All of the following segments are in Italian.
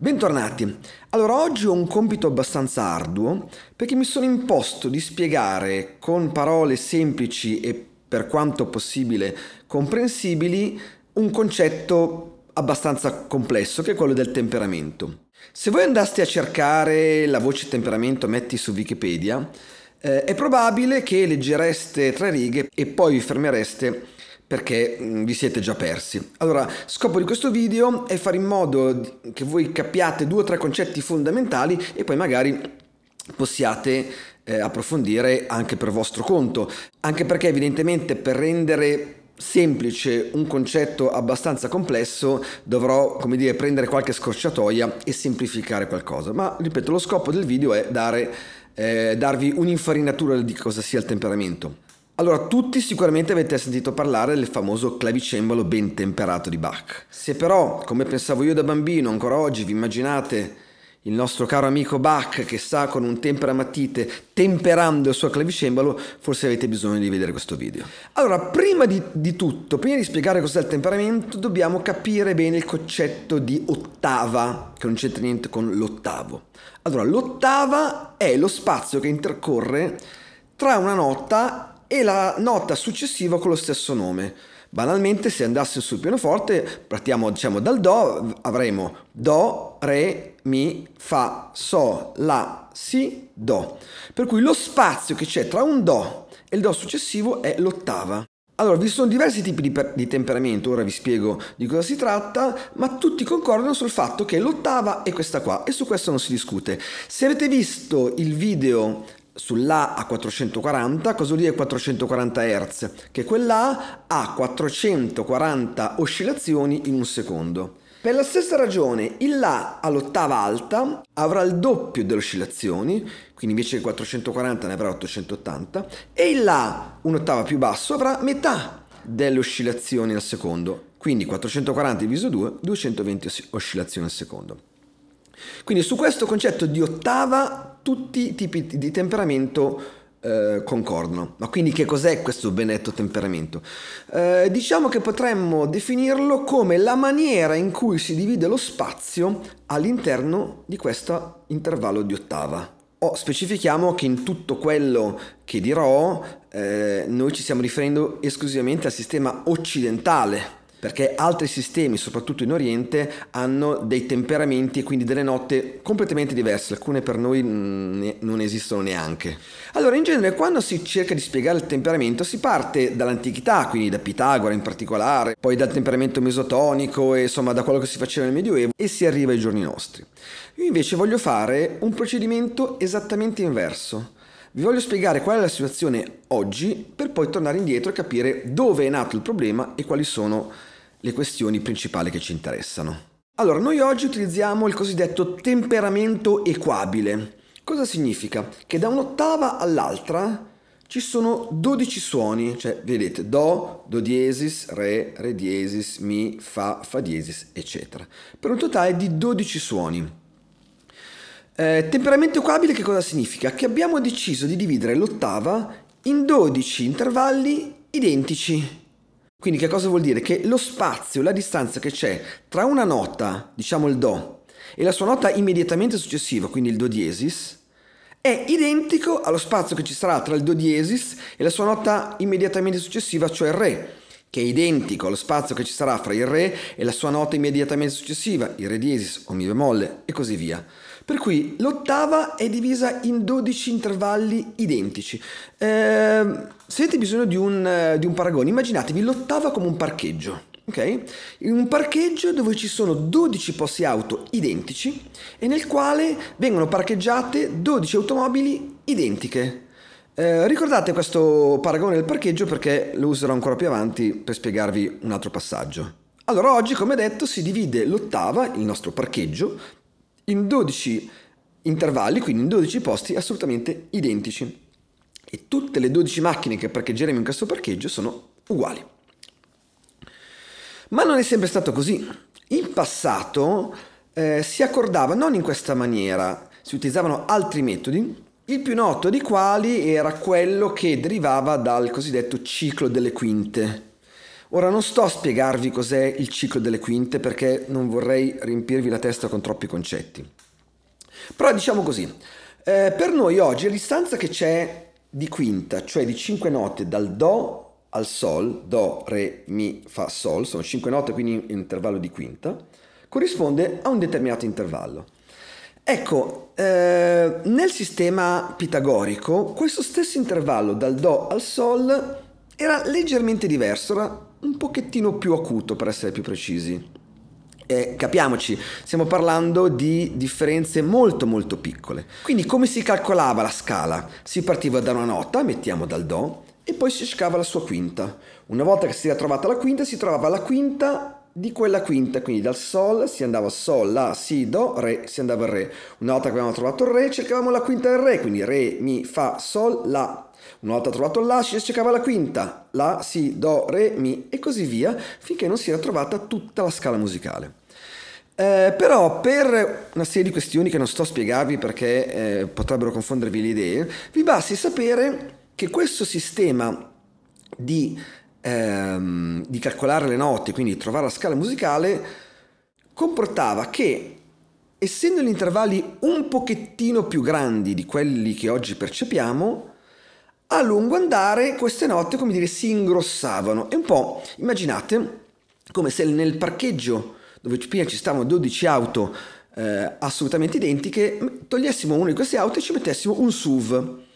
Bentornati. Allora, oggi ho un compito abbastanza arduo perché mi sono imposto di spiegare con parole semplici e per quanto possibile comprensibili un concetto abbastanza complesso che è quello del temperamento. Se voi andaste a cercare la voce temperamento metti su Wikipedia, eh, è probabile che leggereste tre righe e poi vi fermereste perché mm, vi siete già persi. Allora, scopo di questo video è fare in modo che voi capiate due o tre concetti fondamentali e poi magari possiate eh, approfondire anche per vostro conto, anche perché evidentemente per rendere semplice un concetto abbastanza complesso dovrò come dire prendere qualche scorciatoia e semplificare qualcosa ma ripeto lo scopo del video è dare eh, darvi un'infarinatura di cosa sia il temperamento. Allora, tutti sicuramente avete sentito parlare del famoso clavicembalo ben temperato di Bach. Se però, come pensavo io da bambino, ancora oggi vi immaginate il nostro caro amico Bach che sa con un temperamatite temperando il suo clavicembalo, forse avete bisogno di vedere questo video. Allora, prima di, di tutto, prima di spiegare cos'è il temperamento, dobbiamo capire bene il concetto di ottava, che non c'entra niente con l'ottavo. Allora, l'ottava è lo spazio che intercorre tra una nota e la nota successiva con lo stesso nome. Banalmente, se andassimo sul pianoforte, partiamo diciamo dal Do, avremo Do, re, mi, fa, so, la, si, do. Per cui lo spazio che c'è tra un do e il do successivo è l'ottava. Allora, vi sono diversi tipi di, per- di, temperamento, ora vi spiego di cosa si tratta, ma tutti concordano sul fatto che l'ottava è questa qua e su questo non si discute. Se avete visto il video sull'A a 440, cosa vuol dire 440 Hz? Che quell'A ha 440 oscillazioni in un secondo. Per la stessa ragione, il La all'ottava alta avrà il doppio delle oscillazioni, quindi invece di 440 ne avrà 880, e il La un'ottava più basso avrà metà delle oscillazioni al secondo, quindi 440 diviso 2, 220 oscillazioni al secondo. Quindi su questo concetto di ottava tutti i tipi di temperamento eh, concordano. Ma quindi che cos'è questo benetto temperamento? Eh, diciamo che potremmo definirlo come la maniera in cui si divide lo spazio all'interno di questo intervallo di ottava. O specifichiamo che in tutto quello che dirò eh, noi ci stiamo riferendo esclusivamente al sistema occidentale perché altri sistemi, soprattutto in Oriente, hanno dei temperamenti e quindi delle note completamente diverse, alcune per noi ne, non esistono neanche. Allora, in genere, quando si cerca di spiegare il temperamento, si parte dall'antichità, quindi da Pitagora in particolare, poi dal temperamento mesotonico e insomma da quello che si faceva nel Medioevo e si arriva ai giorni nostri. Io invece voglio fare un procedimento esattamente inverso. Vi voglio spiegare qual è la situazione oggi per poi tornare indietro e capire dove è nato il problema e quali sono le le questioni principali che ci interessano. Allora, noi oggi utilizziamo il cosiddetto temperamento equabile. Cosa significa? Che da un'ottava all'altra ci sono 12 suoni, cioè vedete Do, Do diesis, Re, Re diesis, Mi, Fa, Fa diesis, eccetera, per un totale di 12 suoni. Eh, temperamento equabile che cosa significa? Che abbiamo deciso di dividere l'ottava in 12 intervalli identici. Quindi che cosa vuol dire? Che lo spazio, la distanza che c'è tra una nota, diciamo il Do, e la sua nota immediatamente successiva, quindi il Do diesis, è identico allo spazio che ci sarà tra il Do diesis e la sua nota immediatamente successiva, cioè il Re che è identico allo spazio che ci sarà fra il Re e la sua nota immediatamente successiva, il Re diesis o Mi bemolle e così via. Per cui l'ottava è divisa in 12 intervalli identici. Eh, se avete bisogno di un, di un paragone, immaginatevi l'ottava come un parcheggio. Okay? In un parcheggio dove ci sono 12 posti auto identici e nel quale vengono parcheggiate 12 automobili identiche. Eh, ricordate questo paragone del parcheggio perché lo userò ancora più avanti per spiegarvi un altro passaggio. Allora oggi, come detto, si divide l'ottava, il nostro parcheggio, in 12 intervalli, quindi in 12 posti assolutamente identici. E tutte le 12 macchine che parcheggeremo in questo parcheggio sono uguali. Ma non è sempre stato così. In passato eh, si accordava non in questa maniera, si utilizzavano altri metodi il più noto di quali era quello che derivava dal cosiddetto ciclo delle quinte. Ora non sto a spiegarvi cos'è il ciclo delle quinte perché non vorrei riempirvi la testa con troppi concetti. Però diciamo così, eh, per noi oggi la distanza che c'è di quinta, cioè di 5 note dal Do al Sol, Do, Re, Mi, Fa, Sol, sono 5 note quindi un intervallo di quinta, corrisponde a un determinato intervallo. Ecco, eh, nel sistema pitagorico questo stesso intervallo dal Do al Sol era leggermente diverso, era un pochettino più acuto per essere più precisi. Eh, capiamoci, stiamo parlando di differenze molto molto piccole. Quindi come si calcolava la scala? Si partiva da una nota, mettiamo dal Do, e poi si cercava la sua quinta. Una volta che si era trovata la quinta, si trovava la quinta di quella quinta, quindi dal Sol si andava Sol, La, Si, Do, Re, si andava Re. Una volta che avevamo trovato il Re, cercavamo la quinta del Re, quindi Re, Mi, Fa, Sol, La. Una volta trovato La, si cercava la quinta, La, Si, Do, Re, Mi e così via, finché non si era trovata tutta la scala musicale. Eh, però per una serie di questioni che non sto a spiegarvi perché eh, potrebbero confondervi le idee, vi basti sapere che questo sistema di ehm, di calcolare le note, quindi trovare la scala musicale, comportava che essendo gli intervalli un pochettino più grandi di quelli che oggi percepiamo, a lungo andare queste note, come dire, si ingrossavano. E un po' immaginate come se nel parcheggio dove prima ci stavano 12 auto eh, assolutamente identiche, togliessimo una di queste auto e ci mettessimo un SUV.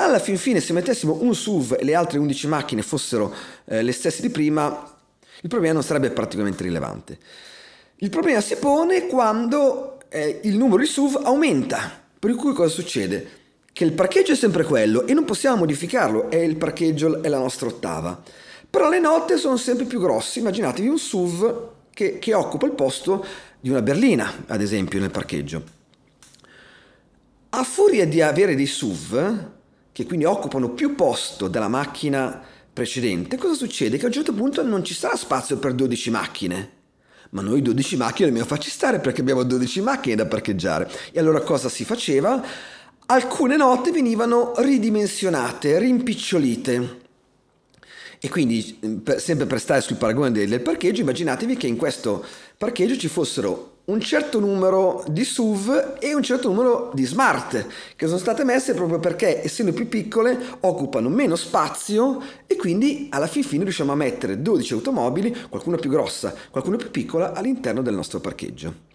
Alla fin fine, se mettessimo un SUV e le altre 11 macchine fossero eh, le stesse di prima, il problema non sarebbe praticamente rilevante. Il problema si pone quando eh, il numero di SUV aumenta, per cui cosa succede? Che il parcheggio è sempre quello e non possiamo modificarlo, è il parcheggio, è la nostra ottava. Però le note sono sempre più grosse, immaginatevi un SUV che, che occupa il posto di una berlina, ad esempio, nel parcheggio. A furia di avere dei SUV, che quindi occupano più posto della macchina precedente, cosa succede? Che a un certo punto non ci sarà spazio per 12 macchine. Ma noi 12 macchine dobbiamo farci stare perché abbiamo 12 macchine da parcheggiare. E allora cosa si faceva? Alcune note venivano ridimensionate, rimpicciolite. E quindi, eh, sempre per stare sul paragone del, parcheggio, immaginatevi che in questo parcheggio ci fossero un certo numero di SUV e un certo numero di smart che sono state messe proprio perché essendo più piccole occupano meno spazio e quindi alla fin fine riusciamo a mettere 12 automobili, qualcuna più grossa, qualcuna più piccola all'interno del nostro parcheggio.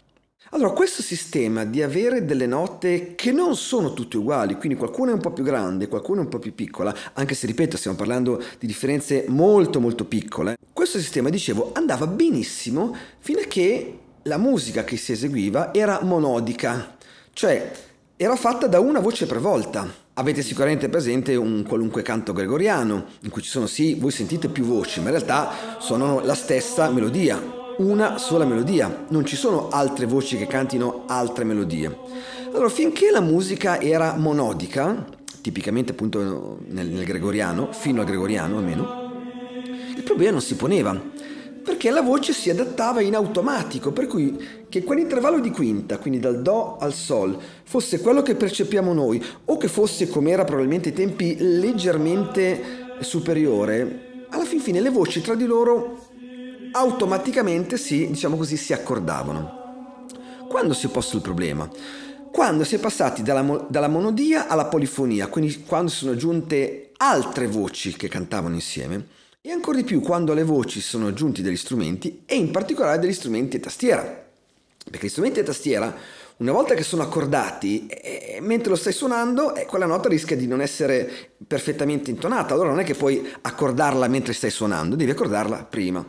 Allora, questo sistema di avere delle note che non sono tutte uguali, quindi qualcuna è un po' più grande, qualcuna è un po' più piccola, anche se ripeto, stiamo parlando di differenze molto molto piccole, questo sistema, dicevo, andava benissimo fino a che la musica che si eseguiva era monodica, cioè era fatta da una voce per volta. Avete sicuramente presente un qualunque canto gregoriano, in cui ci sono sì, voi sentite più voci, ma in realtà suonano la stessa melodia, una sola melodia, non ci sono altre voci che cantino altre melodie. Allora, finché la musica era monodica, tipicamente appunto nel, nel gregoriano, fino al gregoriano almeno, il problema non si poneva perché la voce si adattava in automatico, per cui che quell'intervallo di quinta, quindi dal Do al Sol, fosse quello che percepiamo noi o che fosse, come era probabilmente ai tempi, leggermente superiore, alla fin fine le voci tra di loro automaticamente si, diciamo così, si accordavano. Quando si è posto il problema? Quando si è passati dalla, dalla monodia alla polifonia, quindi quando sono aggiunte altre voci che cantavano insieme, e ancora di più quando alle voci sono aggiunti degli strumenti e in particolare degli strumenti a tastiera. Perché gli strumenti a tastiera, una volta che sono accordati, eh, eh mentre lo stai suonando, eh, quella nota rischia di non essere perfettamente intonata, allora non è che puoi accordarla mentre stai suonando, devi accordarla prima.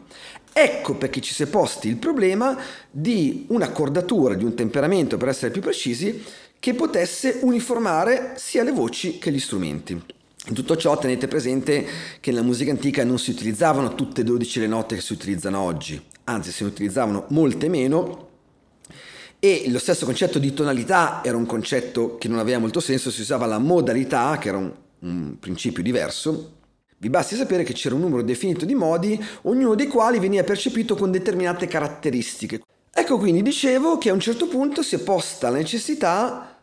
Ecco perché ci si è posti il problema di un'accordatura, di un temperamento, per essere più precisi, che potesse uniformare sia le voci che gli strumenti. In tutto ciò tenete presente che nella musica antica non si utilizzavano tutte e 12 le note che si utilizzano oggi, anzi se ne utilizzavano molte meno e lo stesso concetto di tonalità era un concetto che non aveva molto senso, si usava la modalità che era un, un principio diverso. Vi basti sapere che c'era un numero definito di modi, ognuno dei quali veniva percepito con determinate caratteristiche. Ecco quindi dicevo che a un certo punto si è posta la necessità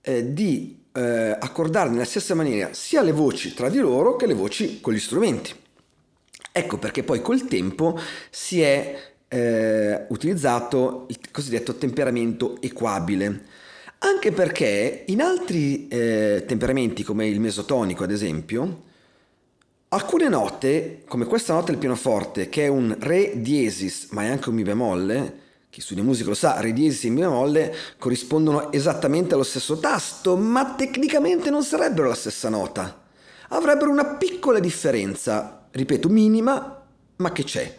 eh, di eh, accordare nella stessa maniera sia le voci tra di loro che le voci con gli strumenti. Ecco perché poi col tempo si è eh, utilizzato il cosiddetto temperamento equabile, anche perché in altri eh, temperamenti come il mesotonico ad esempio, alcune note, come questa nota del pianoforte che è un re diesis ma è anche un mi bemolle, chi studia musica lo sa, re diesis e mi bemolle corrispondono esattamente allo stesso tasto, ma tecnicamente non sarebbero la stessa nota. Avrebbero una piccola differenza, ripeto, minima, ma che c'è.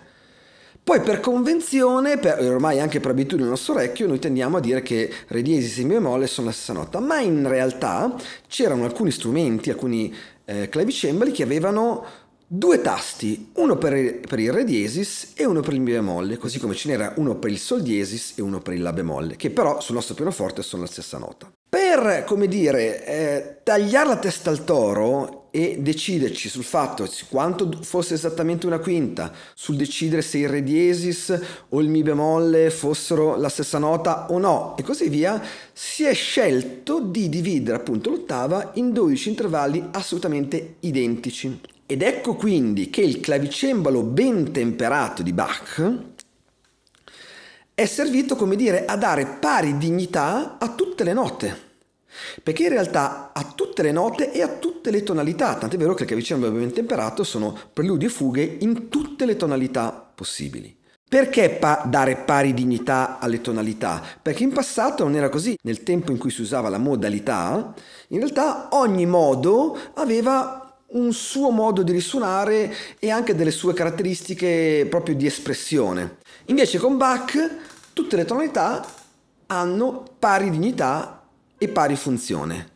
Poi per convenzione, per, ormai anche per abitudine del nostro orecchio, noi tendiamo a dire che re diesis e mi bemolle sono la stessa nota, ma in realtà c'erano alcuni strumenti, alcuni eh, clavicembali che avevano due tasti, uno per, per, il re diesis e uno per il mi bemolle, così come ce n'era uno per il sol diesis e uno per il la bemolle, che però sul nostro pianoforte sono la stessa nota. Per, come dire, eh, tagliare la testa al toro e deciderci sul fatto quanto fosse esattamente una quinta, sul decidere se il re diesis o il mi bemolle fossero la stessa nota o no, e così via, si è scelto di dividere appunto l'ottava in 12 intervalli assolutamente identici, ed ecco quindi che il clavicembalo ben temperato di Bach è servito, come dire, a dare pari dignità a tutte le note. Perché in realtà a tutte le note e a tutte le tonalità, tant'è vero che il clavicembalo ben temperato sono preludi e fughe in tutte le tonalità possibili. Perché pa- dare pari dignità alle tonalità? Perché in passato non era così. Nel tempo in cui si usava la modalità, in realtà ogni modo aveva un suo modo di risuonare e anche delle sue caratteristiche proprio di espressione. Invece con Bach tutte le tonalità hanno pari dignità e pari funzione.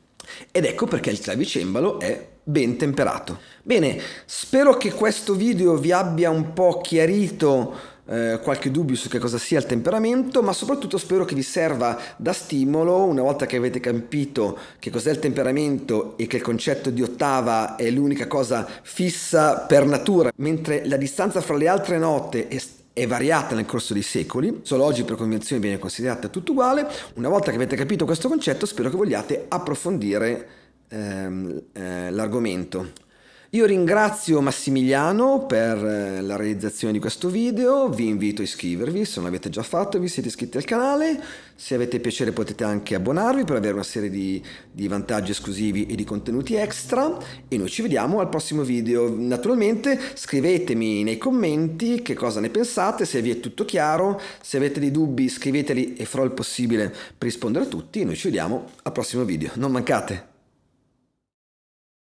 Ed ecco perché il clavicembalo è ben temperato. Bene, spero che questo video vi abbia un po' chiarito eh, qualche dubbio su che cosa sia il temperamento, ma soprattutto spero che vi serva da stimolo una volta che avete capito che cos'è il temperamento e che il concetto di ottava è l'unica cosa fissa per natura, mentre la distanza fra le altre note è è variata nel corso dei secoli, solo oggi per convenzione viene considerata tutto uguale, una volta che avete capito questo concetto spero che vogliate approfondire ehm, eh, l'argomento. Io ringrazio Massimiliano per eh, la realizzazione di questo video, vi invito a iscrivervi se non l'avete già fatto, vi siete iscritti al canale, se avete piacere potete anche abbonarvi per avere una serie di, di vantaggi esclusivi e di contenuti extra e noi ci vediamo al prossimo video. Naturalmente scrivetemi nei commenti che cosa ne pensate, se vi è tutto chiaro, se avete dei dubbi scriveteli e farò il possibile per rispondere a tutti e noi ci vediamo al prossimo video, non mancate!